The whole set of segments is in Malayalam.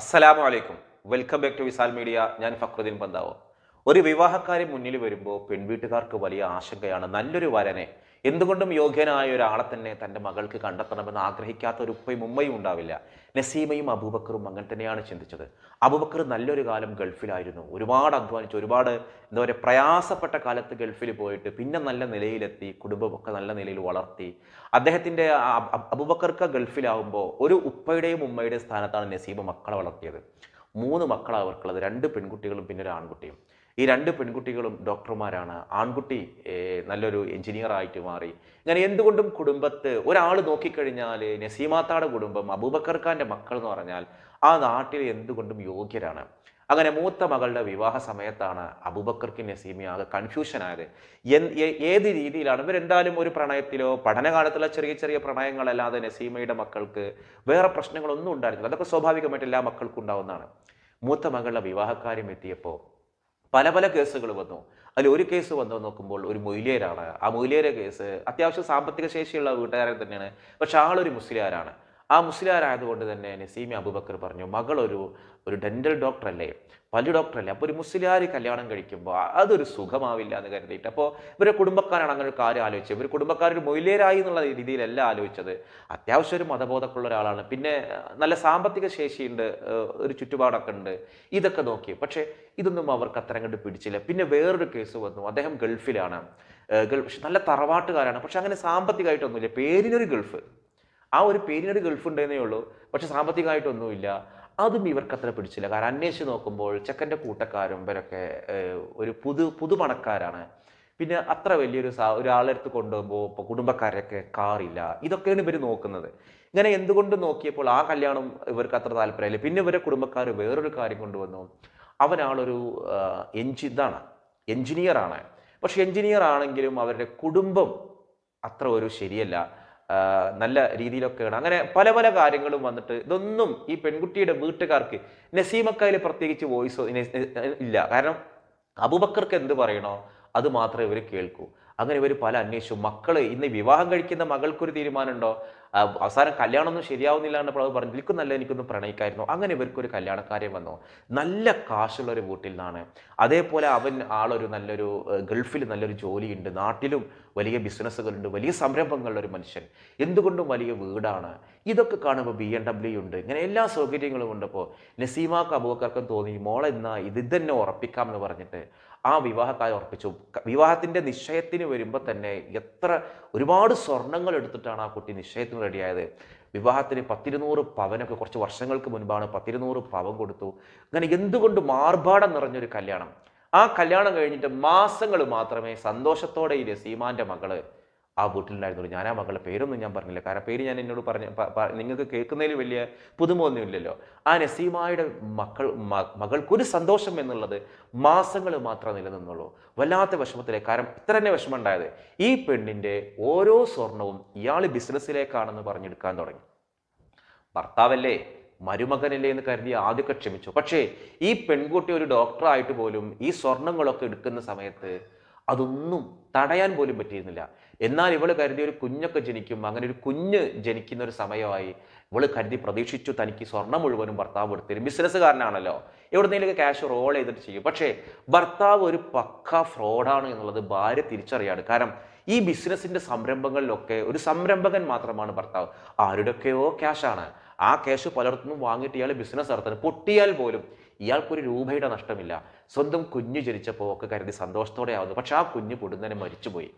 അസ്സലാമു അലൈക്കും welcome back to Visal media ഞാൻ ഫക്രുദ്ദീൻ പന്താവോ ഒരു വിവാഹക്കാരി മുന്നിൽ വരുമ്പോൾ പെൺവീട്ടുകാർക്ക് വലിയ ആശങ്കയാണ് നല്ലൊരു വരനെ എന്തുകൊണ്ടും യോഗ്യനായ ഒരാളെ തന്നെ തൻ്റെ മകൾക്ക് കണ്ടെത്തണമെന്ന് ആഗ്രഹിക്കാത്ത ഒരു ഉപ്പയും ഉമ്മയും ഉണ്ടാവില്ല നസീമയും അബൂബക്കറും അങ്ങനെ തന്നെയാണ് ചിന്തിച്ചത് അബൂബക്കർ നല്ലൊരു കാലം ഗൾഫിലായിരുന്നു ഒരുപാട് അധ്വാനിച്ച് ഒരുപാട് എന്താ പറയുക പ്രയാസപ്പെട്ട കാലത്ത് ഗൾഫിൽ പോയിട്ട് പിന്നെ നല്ല നിലയിലെത്തി കുടുംബമൊക്കെ നല്ല നിലയിൽ വളർത്തി അദ്ദേഹത്തിൻ്റെ അബൂബക്കർക്ക് ഗൾഫിലാവുമ്പോൾ ഒരു ഉപ്പയുടെയും ഉമ്മയുടെയും സ്ഥാനത്താണ് നസീമ മക്കളെ വളർത്തിയത് മൂന്ന് മക്കളാണ് അവർക്കുള്ളത് രണ്ട് പെൺകുട്ടികളും പിന്നെ ഒരു ആൺകുട്ടിയും ഈ രണ്ട് പെൺകുട്ടികളും ഡോക്ടർമാരാണ് ആൺകുട്ടി നല്ലൊരു എഞ്ചിനീയർ മാറി ഞാൻ എന്തുകൊണ്ടും കുടുംബത്ത് ഒരാൾ നോക്കിക്കഴിഞ്ഞാൽ നസീമാത്താടെ കുടുംബം അബൂബക്കർ ഖാൻ്റെ മക്കൾ എന്ന് പറഞ്ഞാൽ ആ നാട്ടിൽ എന്തുകൊണ്ടും യോഗ്യരാണ് അങ്ങനെ മൂത്ത മകളുടെ വിവാഹ സമയത്താണ് അബുബക്കർക്ക് നസീമി ആകെ കൺഫ്യൂഷൻ ആയത് ഏത് രീതിയിലാണ് ഇവരെന്തായാലും ഒരു പ്രണയത്തിലോ പഠനകാലത്തുള്ള ചെറിയ ചെറിയ പ്രണയങ്ങളല്ലാതെ നസീമയുടെ മക്കൾക്ക് വേറെ പ്രശ്നങ്ങളൊന്നും ഉണ്ടായിരുന്നില്ല അതൊക്കെ സ്വാഭാവികമായിട്ട് എല്ലാ മക്കൾക്കും ഉണ്ടാവുന്നതാണ് മൂത്ത മകളുടെ വിവാഹക്കാര്യം എത്തിയപ്പോൾ പല പല കേസുകൾ വന്നു അതിൽ ഒരു കേസ് വന്നു നോക്കുമ്പോൾ ഒരു മൊയിലിയരാണ് ആ മൊയിലിയരെ കേസ് അത്യാവശ്യം സാമ്പത്തിക ശേഷിയുള്ള വീട്ടുകാരൻ തന്നെയാണ് പക്ഷെ ആളൊരു മുസ്ലിയാരാണ് ആ മുസ്ലിയാരായതുകൊണ്ട് തന്നെ നസീമി അബൂബക്കർ പറഞ്ഞു മകളൊരു ഒരു ഡെൻ്റൽ ഡോക്ടറല്ലേ പല്ലു ഡോക്ടറല്ലേ അപ്പോൾ ഒരു മുസ്ലിയാർ കല്യാണം കഴിക്കുമ്പോൾ അതൊരു സുഖമാവില്ല എന്ന് കരുതിയിട്ട് അപ്പോൾ ഇവരെ കുടുംബക്കാരാണ് അങ്ങനെ ഒരു കാര്യം ആലോചിച്ചത് ഇവർ ഒരു മൊയിലേരായി എന്നുള്ള രീതിയിലല്ല ആലോചിച്ചത് അത്യാവശ്യം ഒരു മതബോധക്കുള്ള ഒരാളാണ് പിന്നെ നല്ല സാമ്പത്തിക ശേഷിയുണ്ട് ഒരു ചുറ്റുപാടൊക്കെ ഉണ്ട് ഇതൊക്കെ നോക്കി പക്ഷേ ഇതൊന്നും അവർക്ക് അത്ര കണ്ട് പിടിച്ചില്ല പിന്നെ വേറൊരു കേസ് വന്നു അദ്ദേഹം ഗൾഫിലാണ് ഗൾഫ് നല്ല തറവാട്ടുകാരാണ് പക്ഷെ അങ്ങനെ സാമ്പത്തികമായിട്ടൊന്നുമില്ല പേരിനൊരു ഗൾഫ് ആ ഒരു പേരിനൊരു ഗൾഫ് ഉണ്ടെന്നേ ഉള്ളൂ പക്ഷെ സാമ്പത്തികമായിട്ടൊന്നുമില്ല അതും ഇവർക്ക് അത്ര പിടിച്ചില്ല കാരണം അന്വേഷിച്ച് നോക്കുമ്പോൾ ചെക്കൻ്റെ കൂട്ടക്കാരും ഇവരൊക്കെ ഒരു പുതു പുതുപണക്കാരാണ് പിന്നെ അത്ര വലിയൊരു സാ ഒരാളെടുത്ത് കൊണ്ടുപോകുമ്പോൾ ഇപ്പോൾ കുടുംബക്കാരൊക്കെ കാറില്ല ഇതൊക്കെയാണ് ഇവർ നോക്കുന്നത് ഇങ്ങനെ എന്തുകൊണ്ട് നോക്കിയപ്പോൾ ആ കല്യാണം ഇവർക്ക് അത്ര താല്പര്യമില്ല പിന്നെ ഇവരെ കുടുംബക്കാർ വേറൊരു കാര്യം കൊണ്ടുവന്നു അവനാളൊരു എൻജി ഇതാണ് എഞ്ചിനീയറാണ് പക്ഷെ എഞ്ചിനീയർ ആണെങ്കിലും അവരുടെ കുടുംബം അത്ര ഒരു ശരിയല്ല നല്ല രീതിയിലൊക്കെ ആണ് അങ്ങനെ പല പല കാര്യങ്ങളും വന്നിട്ട് ഇതൊന്നും ഈ പെൺകുട്ടിയുടെ വീട്ടുകാർക്ക് നസീമക്കയിൽ പ്രത്യേകിച്ച് വോയിസ് ഇല്ല കാരണം അബുബക്കർക്ക് എന്ത് പറയണോ അത് മാത്രമേ ഇവർ കേൾക്കൂ അങ്ങനെ ഇവർ പല അന്വേഷിച്ചു മക്കള് ഇന്ന് വിവാഹം കഴിക്കുന്ന മകൾക്കൊരു തീരുമാനമുണ്ടോ അവസാനം കല്യാണമൊന്നും ശരിയാവുന്നില്ല എന്ന് അത് പറഞ്ഞു നല്ല എനിക്കൊന്ന് പ്രണയിക്കായിരുന്നു അങ്ങനെ ഇവർക്കൊരു കല്യാണക്കാരെ വന്നു നല്ല കാശുള്ള ഒരു വീട്ടിൽ നിന്നാണ് അതേപോലെ അവൻ ആളൊരു നല്ലൊരു ഗൾഫിൽ നല്ലൊരു ജോലിയുണ്ട് നാട്ടിലും വലിയ ബിസിനസ്സുകളുണ്ട് വലിയ സംരംഭങ്ങളുള്ള ഒരു മനുഷ്യൻ എന്തുകൊണ്ടും വലിയ വീടാണ് ഇതൊക്കെ കാണുമ്പോൾ ബി എം ഡബ്ല്യു ഉണ്ട് ഇങ്ങനെ എല്ലാ സൗകര്യങ്ങളും ഉണ്ടപ്പോൾ നസീമാക്കും അബൂക്കർക്കും തോന്നി മോളെന്നാ ഇത് തന്നെ ഉറപ്പിക്കാം എന്ന് പറഞ്ഞിട്ട് ആ വിവാഹക്കാലം ഉറപ്പിച്ചു വിവാഹത്തിൻ്റെ നിശ്ചയത്തിന് വരുമ്പോൾ തന്നെ എത്ര ഒരുപാട് സ്വർണങ്ങൾ എടുത്തിട്ടാണ് ആ കുട്ടി നിശ്ചയത്തിന് റെഡിയായത് വിവാഹത്തിന് പത്തിരുന്നൂറ് പവനൊക്കെ കുറച്ച് വർഷങ്ങൾക്ക് മുൻപാണ് പത്തിരുന്നൂറ് പവൻ കൊടുത്തു അങ്ങനെ എന്തുകൊണ്ട് മാർഭാടം നിറഞ്ഞൊരു കല്യാണം ആ കല്യാണം കഴിഞ്ഞിട്ട് മാസങ്ങൾ മാത്രമേ സന്തോഷത്തോടെ ഈ രസീമാൻ്റെ മകള് ആ വീട്ടിലുണ്ടായിരുന്നു ഞാൻ ആ മകളുടെ പേരൊന്നും ഞാൻ പറഞ്ഞില്ല കാരണം പേര് ഞാൻ എന്നോട് പറഞ്ഞ നിങ്ങൾക്ക് കേൾക്കുന്നതിൽ വലിയ പുതുമൊന്നും ഇല്ലല്ലോ ആ നസീമായുടെ മക്കൾ മകൾക്കൊരു സന്തോഷം എന്നുള്ളത് മാസങ്ങൾ മാത്രം നിലനിന്നുള്ളൂ വല്ലാത്ത വിഷമത്തിലെ കാരണം ഇത്ര തന്നെ വിഷമം ഉണ്ടായത് ഈ പെണ്ണിൻ്റെ ഓരോ സ്വർണവും ഇയാൾ ബിസിനസ്സിലേക്കാണെന്ന് പറഞ്ഞെടുക്കാൻ തുടങ്ങി ഭർത്താവല്ലേ മരുമകനല്ലേ എന്ന് കരുതി ആദ്യമൊക്കെ ക്ഷമിച്ചു പക്ഷേ ഈ പെൺകുട്ടി ഒരു ഡോക്ടറായിട്ട് പോലും ഈ സ്വർണങ്ങളൊക്കെ എടുക്കുന്ന സമയത്ത് അതൊന്നും തടയാൻ പോലും പറ്റിയിരുന്നില്ല എന്നാൽ ഇവള് കരുതി ഒരു കുഞ്ഞൊക്കെ ജനിക്കും അങ്ങനെ ഒരു കുഞ്ഞ് ജനിക്കുന്ന ഒരു സമയമായി ഇവള് കരുതി പ്രതീക്ഷിച്ചു തനിക്ക് സ്വർണം മുഴുവനും ഭർത്താവ് കൊടുത്തിരും ബിസിനസ്സുകാരനാണല്ലോ എവിടുന്നേലൊക്കെ ക്യാഷ് റോൾ ചെയ്തിട്ട് ചെയ്യും പക്ഷേ ഭർത്താവ് ഒരു പക്ക ഫ്രോഡാണ് എന്നുള്ളത് ഭാര്യ തിരിച്ചറിയാണ് കാരണം ഈ ബിസിനസിന്റെ സംരംഭങ്ങളിലൊക്കെ ഒരു സംരംഭകൻ മാത്രമാണ് ഭർത്താവ് ആരുടെയൊക്കെയോ ക്യാഷാണ് ആ ക്യാഷ് പലർത്തുനിന്നും വാങ്ങിയിട്ട് ഇയാൾ ബിസിനസ് നടത്തുന്നത് പൊട്ടിയാൽ പോലും ഇയാൾക്കൊരു രൂപയുടെ നഷ്ടമില്ല സ്വന്തം കുഞ്ഞു ജനിച്ചപ്പോൾ ഒക്കെ കരുതി സന്തോഷത്തോടെ ആവുന്നു പക്ഷെ ആ കുഞ്ഞ് പൊടുന്നതിനെ മരിച്ചുപോയി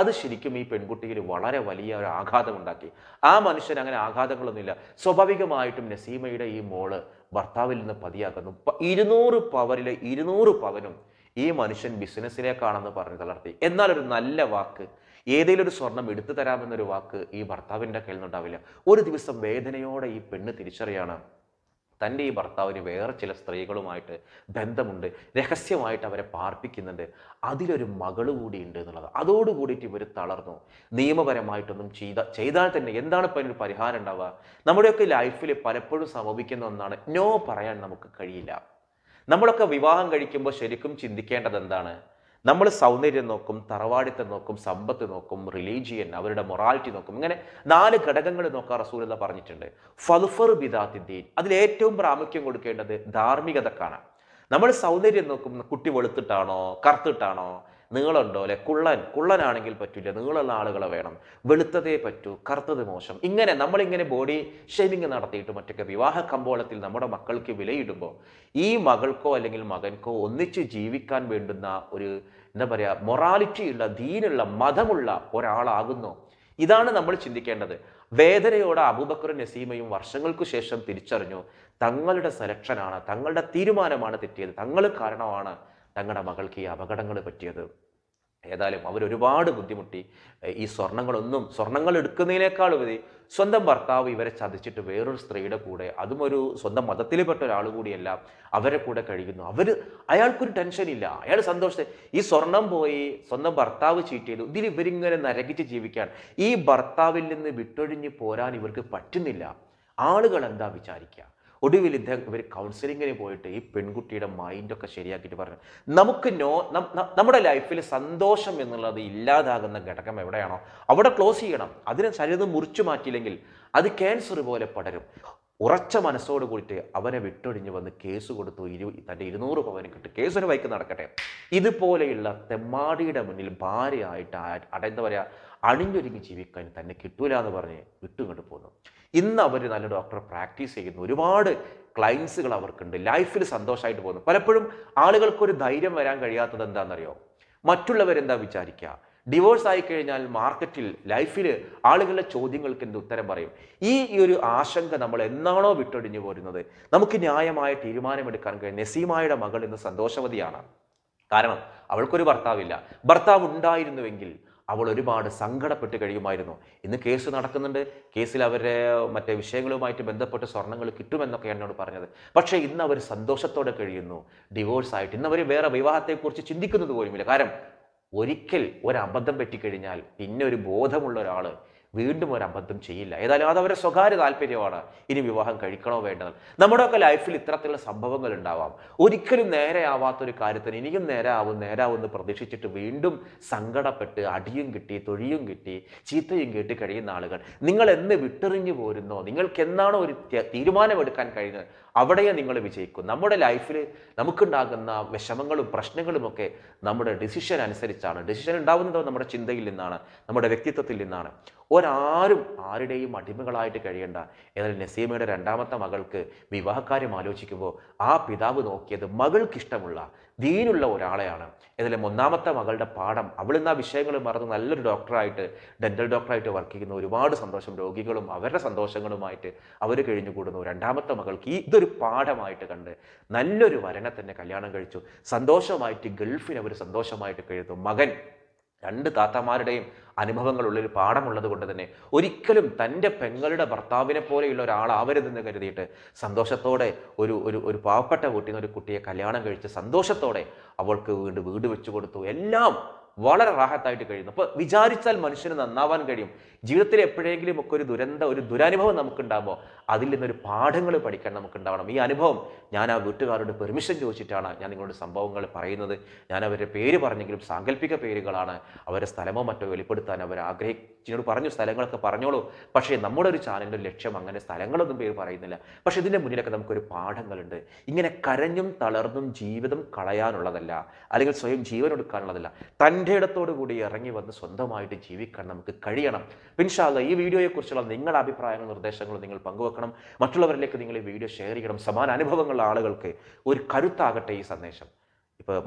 അത് ശരിക്കും ഈ പെൺകുട്ടിയിൽ വളരെ വലിയ ഒരു ആഘാതമുണ്ടാക്കി ആ മനുഷ്യൻ അങ്ങനെ ആഘാതങ്ങളൊന്നുമില്ല സ്വാഭാവികമായിട്ടും നസീമയുടെ ഈ മോള് ഭർത്താവിൽ നിന്ന് പതിയാക്കുന്നു ഇരുന്നൂറ് പവറിലെ ഇരുന്നൂറ് പവനും ഈ മനുഷ്യൻ ബിസിനസ്സിലേക്കാണെന്ന് പറഞ്ഞു തളർത്തി എന്നാൽ ഒരു നല്ല വാക്ക് ഏതെങ്കിലും ഒരു സ്വർണം എടുത്തു തരാമെന്നൊരു വാക്ക് ഈ ഭർത്താവിൻ്റെ കയ്യിൽ നിന്നുണ്ടാവില്ല ഒരു ദിവസം വേദനയോടെ ഈ പെണ്ണ് തിരിച്ചറിയാണ് തൻ്റെ ഈ ഭർത്താവിന് വേറെ ചില സ്ത്രീകളുമായിട്ട് ബന്ധമുണ്ട് രഹസ്യമായിട്ട് അവരെ പാർപ്പിക്കുന്നുണ്ട് അതിലൊരു മകൾ ഉണ്ട് എന്നുള്ളത് അതോടുകൂടിയിട്ട് ഇവർ തളർന്നു നിയമപരമായിട്ടൊന്നും ചെയ്ത ചെയ്താൽ തന്നെ എന്താണ് ഇപ്പം അതിനൊരു പരിഹാരം ഉണ്ടാവുക നമ്മുടെയൊക്കെ ലൈഫിൽ പലപ്പോഴും സംഭവിക്കുന്ന ഒന്നാണ് നോ പറയാൻ നമുക്ക് കഴിയില്ല നമ്മളൊക്കെ വിവാഹം കഴിക്കുമ്പോൾ ശരിക്കും ചിന്തിക്കേണ്ടത് എന്താണ് നമ്മൾ സൗന്ദര്യം നോക്കും തറവാടിത്തം നോക്കും സമ്പത്ത് നോക്കും റിലീജിയൻ അവരുടെ മൊറാലിറ്റി നോക്കും ഇങ്ങനെ നാല് ഘടകങ്ങൾ നോക്കാൻ റസൂൽ എന്ന് പറഞ്ഞിട്ടുണ്ട് ഫൽഫർ അതിൽ അതിലേറ്റവും പ്രാമുഖ്യം കൊടുക്കേണ്ടത് ധാർമ്മികതക്കാണ് നമ്മൾ സൗന്ദര്യം നോക്കും കുട്ടി വെളുത്തിട്ടാണോ കറുത്തിട്ടാണോ നിങ്ങളുണ്ടോ അല്ലെ കുള്ളൻ കുള്ളനാണെങ്കിൽ പറ്റില്ല നിങ്ങളുള്ള ആളുകളെ വേണം വെളുത്തതേ പറ്റൂ കറുത്തത് മോശം ഇങ്ങനെ നമ്മളിങ്ങനെ ബോഡി ഷേവിങ് നടത്തിയിട്ട് മറ്റൊക്കെ വിവാഹ കമ്പോളത്തിൽ നമ്മുടെ മക്കൾക്ക് വിലയിടുമ്പോൾ ഈ മകൾക്കോ അല്ലെങ്കിൽ മകൻക്കോ ഒന്നിച്ച് ജീവിക്കാൻ വേണ്ടുന്ന ഒരു എന്താ പറയുക മൊറാലിറ്റിയുള്ള ദീനുള്ള മതമുള്ള ഒരാളാകുന്നു ഇതാണ് നമ്മൾ ചിന്തിക്കേണ്ടത് വേദനയോട് അബൂബക്കർ നസീമയും വർഷങ്ങൾക്കു ശേഷം തിരിച്ചറിഞ്ഞു തങ്ങളുടെ സെലക്ഷനാണ് തങ്ങളുടെ തീരുമാനമാണ് തെറ്റിയത് തങ്ങൾ കാരണമാണ് തങ്ങളുടെ മകൾക്ക് ഈ അപകടങ്ങൾ പറ്റിയത് ഏതായാലും ഒരുപാട് ബുദ്ധിമുട്ടി ഈ സ്വർണങ്ങളൊന്നും സ്വർണങ്ങൾ എടുക്കുന്നതിനേക്കാൾ ഉപരി സ്വന്തം ഭർത്താവ് ഇവരെ ചതിച്ചിട്ട് വേറൊരു സ്ത്രീയുടെ കൂടെ അതും ഒരു സ്വന്തം മതത്തിൽപ്പെട്ട ഒരാൾ കൂടിയല്ല അവരെ കൂടെ കഴിയുന്നു അവർ അയാൾക്കൊരു ഇല്ല അയാൾ സന്തോഷത്തെ ഈ സ്വർണം പോയി സ്വന്തം ഭർത്താവ് ചീറ്റ് ചെയ്തു ഇതിൽ ഇവരിങ്ങനെ നരകിച്ച് ജീവിക്കാൻ ഈ ഭർത്താവിൽ നിന്ന് വിട്ടൊഴിഞ്ഞ് പോരാൻ ഇവർക്ക് പറ്റുന്നില്ല ആളുകൾ എന്താ വിചാരിക്കുക ഒടുവിൽ ഇദ്ദേഹം ഇവർ കൗൺസിലിങ്ങിന് പോയിട്ട് ഈ പെൺകുട്ടിയുടെ മൈൻഡൊക്കെ ശരിയാക്കിയിട്ട് പറഞ്ഞു നമുക്ക് നോ നമ്മുടെ ലൈഫിൽ സന്തോഷം എന്നുള്ളത് ഇല്ലാതാകുന്ന ഘടകം എവിടെയാണോ അവിടെ ക്ലോസ് ചെയ്യണം അതിനെ ശരീരം മുറിച്ചു മാറ്റിയില്ലെങ്കിൽ അത് ക്യാൻസർ പോലെ പടരും ഉറച്ച മനസ്സോട് കൂടിയിട്ട് അവനെ വിട്ടൊഴിഞ്ഞ് വന്ന് കേസ് കൊടുത്തു ഇരു തൻ്റെ ഇരുന്നൂറ് പവന് കിട്ടി കേസിന് വൈക്ക് നടക്കട്ടെ ഇതുപോലെയുള്ള തെമ്മാടിയുടെ മുന്നിൽ ഭാര്യയായിട്ട് എന്താ പറയുക അണിഞ്ഞൊരുങ്ങി ജീവിക്കാൻ തന്നെ കിട്ടൂല എന്ന് പറഞ്ഞ് വിട്ടുകൊണ്ട് പോന്നു ഇന്ന് അവർ നല്ല ഡോക്ടർ പ്രാക്ടീസ് ചെയ്യുന്നു ഒരുപാട് ക്ലയൻസുകൾ അവർക്കുണ്ട് ലൈഫിൽ സന്തോഷമായിട്ട് പോകുന്നു പലപ്പോഴും ആളുകൾക്കൊരു ധൈര്യം വരാൻ കഴിയാത്തത് എന്താണെന്നറിയോ മറ്റുള്ളവരെന്താ വിചാരിക്കുക ഡിവോഴ്സ് ആയി കഴിഞ്ഞാൽ മാർക്കറ്റിൽ ലൈഫിൽ ആളുകളുടെ ചോദ്യങ്ങൾക്ക് എന്ത് ഉത്തരം പറയും ഈ ഒരു ആശങ്ക നമ്മൾ എന്നാണോ വിട്ടൊടിഞ്ഞു പോരുന്നത് നമുക്ക് ന്യായമായ തീരുമാനമെടുക്കാൻ കഴിയും നസീമായുടെ മകൾ ഇന്ന് സന്തോഷവതിയാണ് കാരണം അവൾക്കൊരു ഭർത്താവില്ല ഭർത്താവ് ഉണ്ടായിരുന്നുവെങ്കിൽ അവൾ ഒരുപാട് സങ്കടപ്പെട്ട് കഴിയുമായിരുന്നു ഇന്ന് കേസ് നടക്കുന്നുണ്ട് കേസിൽ അവരെ മറ്റേ വിഷയങ്ങളുമായിട്ട് ബന്ധപ്പെട്ട് സ്വർണ്ണങ്ങൾ കിട്ടുമെന്നൊക്കെ എന്നോട് പറഞ്ഞത് പക്ഷേ ഇന്ന് അവർ സന്തോഷത്തോടെ കഴിയുന്നു ഡിവോഴ്സ് ആയിട്ട് ഇന്ന് അവർ വേറെ വിവാഹത്തെക്കുറിച്ച് ചിന്തിക്കുന്നത് പോലുമില്ല കാരണം ഒരിക്കൽ ഒരബദ്ധം പറ്റിക്കഴിഞ്ഞാൽ പിന്നെ ഒരു ബോധമുള്ള ഒരാൾ വീണ്ടും ഒരു അബദ്ധം ചെയ്യില്ല ഏതായാലും അത് അവരുടെ സ്വകാര്യ താല്പര്യമാണ് ഇനി വിവാഹം കഴിക്കണോ വേണ്ടത് നമ്മുടെയൊക്കെ ലൈഫിൽ ഇത്തരത്തിലുള്ള സംഭവങ്ങൾ ഉണ്ടാവാം ഒരിക്കലും നേരെയാവാത്തൊരു കാര്യത്തിന് ഇനിയും നേരാവും നേരാവും എന്ന് പ്രതീക്ഷിച്ചിട്ട് വീണ്ടും സങ്കടപ്പെട്ട് അടിയും കിട്ടി തൊഴിയും കിട്ടി ചീത്തയും കേട്ട് കഴിയുന്ന ആളുകൾ നിങ്ങൾ എന്ന് വിട്ടെറിഞ്ഞു പോരുന്നോ നിങ്ങൾക്ക് എന്നാണോ ഒരു തീരുമാനമെടുക്കാൻ കഴിയുന്നത് അവിടെയേ നിങ്ങൾ വിജയിക്കും നമ്മുടെ ലൈഫിൽ നമുക്കുണ്ടാകുന്ന വിഷമങ്ങളും പ്രശ്നങ്ങളുമൊക്കെ നമ്മുടെ ഡിസിഷൻ അനുസരിച്ചാണ് ഡിസിഷൻ ഉണ്ടാകുന്നത് നമ്മുടെ ചിന്തയിൽ നിന്നാണ് നമ്മുടെ വ്യക്തിത്വത്തിൽ നിന്നാണ് ഒരാരും ആരുടെയും അടിമകളായിട്ട് കഴിയേണ്ട എന്നാൽ നസീമയുടെ രണ്ടാമത്തെ മകൾക്ക് വിവാഹക്കാര്യം ആലോചിക്കുമ്പോൾ ആ പിതാവ് നോക്കിയത് മകൾക്കിഷ്ടമുള്ള ദീനുള്ള ഒരാളെയാണ് ഇതിലെ ഒന്നാമത്തെ മകളുടെ പാഠം അവൾ ഇന്ന് ആ വിഷയങ്ങൾ മറന്ന് നല്ലൊരു ഡോക്ടറായിട്ട് ഡെൻ്റൽ ഡോക്ടറായിട്ട് വർക്ക് ചെയ്യുന്ന ഒരുപാട് സന്തോഷം രോഗികളും അവരുടെ സന്തോഷങ്ങളുമായിട്ട് അവർ കഴിഞ്ഞുകൂടുന്നു രണ്ടാമത്തെ മകൾക്ക് ഇതൊരു പാഠമായിട്ട് കണ്ട് നല്ലൊരു വരനെ തന്നെ കല്യാണം കഴിച്ചു സന്തോഷമായിട്ട് ഗൾഫിൽ അവർ സന്തോഷമായിട്ട് കഴിയുന്നു മകൻ രണ്ട് താത്തമാരുടെയും അനുഭവങ്ങളുള്ളൊരു പാഠമുള്ളത് കൊണ്ട് തന്നെ ഒരിക്കലും തൻ്റെ പെങ്ങളുടെ ഭർത്താവിനെ പോലെയുള്ള ഒരാളാവരുതെന്ന് കരുതിയിട്ട് സന്തോഷത്തോടെ ഒരു ഒരു ഒരു പാവപ്പെട്ട വീട്ടിൽ നിന്ന് ഒരു കുട്ടിയെ കല്യാണം കഴിച്ച് സന്തോഷത്തോടെ അവൾക്ക് വീട് വീട് വെച്ചു കൊടുത്തു എല്ലാം വളരെ റാഹത്തായിട്ട് കഴിയുന്നു അപ്പോൾ വിചാരിച്ചാൽ മനുഷ്യന് നന്നാവാൻ കഴിയും ജീവിതത്തിൽ എപ്പോഴെങ്കിലും ഒക്കെ ഒരു ദുരന്ത ഒരു ദുരനുഭവം നമുക്കുണ്ടാകുമ്പോൾ അതിൽ നിന്നൊരു പാഠങ്ങൾ പഠിക്കാൻ നമുക്കുണ്ടാവണം ഈ അനുഭവം ഞാൻ ആ വീട്ടുകാരോട് പെർമിഷൻ ചോദിച്ചിട്ടാണ് ഞാൻ നിങ്ങളോട് സംഭവങ്ങൾ പറയുന്നത് ഞാൻ അവരുടെ പേര് പറഞ്ഞെങ്കിലും സാങ്കല്പിക പേരുകളാണ് അവരുടെ സ്ഥലമോ മറ്റോ വെളിപ്പെടുത്താൻ അവർ ആഗ്രഹിച്ചിനോട് പറഞ്ഞു സ്ഥലങ്ങളൊക്കെ പറഞ്ഞോളൂ പക്ഷേ നമ്മുടെ ഒരു ചാനലിൻ്റെ ലക്ഷ്യം അങ്ങനെ സ്ഥലങ്ങളൊന്നും പേര് പറയുന്നില്ല പക്ഷേ ഇതിൻ്റെ മുന്നിലൊക്കെ നമുക്കൊരു പാഠങ്ങളുണ്ട് ഇങ്ങനെ കരഞ്ഞും തളർന്നും ജീവിതം കളയാനുള്ളതല്ല അല്ലെങ്കിൽ സ്വയം ജീവൻ എടുക്കാനുള്ളതല്ല തൻ്റെ ഇടത്തോടു കൂടി ഇറങ്ങി വന്ന് സ്വന്തമായിട്ട് ജീവിക്കാൻ നമുക്ക് കഴിയണം പിൻഷാല്ല ഈ വീഡിയോയെക്കുറിച്ചുള്ള നിങ്ങളുടെ അഭിപ്രായങ്ങളും നിർദ്ദേശങ്ങളും നിങ്ങൾ പങ്കുവെക്കണം മറ്റുള്ളവരിലേക്ക് നിങ്ങൾ ഈ വീഡിയോ ഷെയർ ചെയ്യണം സമാന അനുഭവങ്ങളുള്ള ആളുകൾക്ക് ഒരു കരുത്താകട്ടെ ഈ സന്ദേശം ഇപ്പോൾ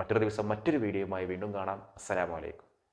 മറ്റൊരു ദിവസം മറ്റൊരു വീഡിയോയുമായി വീണ്ടും കാണാം അസ്സലാമലൈക്കും